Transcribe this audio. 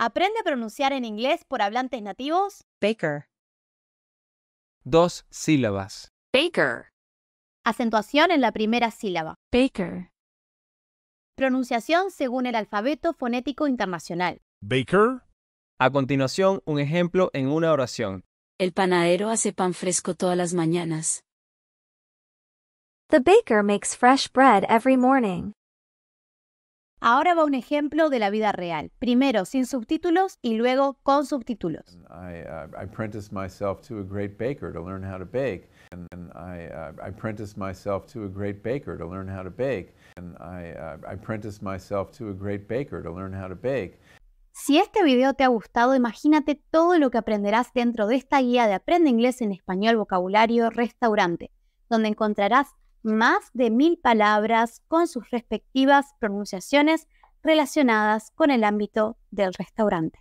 Aprende a pronunciar en inglés por hablantes nativos. Baker. Dos sílabas. Baker. Acentuación en la primera sílaba. Baker. Pronunciación según el alfabeto fonético internacional. Baker. A continuación, un ejemplo en una oración. El panadero hace pan fresco todas las mañanas. The baker makes fresh bread every morning. Ahora va un ejemplo de la vida real, primero sin subtítulos y luego con subtítulos. I, apprenticed myself to a great baker to learn how to bake. And, I, I apprenticed myself to a great baker to learn how to bake. And I, I apprenticed myself to a great baker to learn how to bake. Si este video te ha gustado, imagínate todo lo que aprenderás dentro de esta guía de Aprende Inglés en Español Vocabulario Restaurante, donde encontrarás más de mil palabras con sus respectivas pronunciaciones relacionadas con el ámbito del restaurante.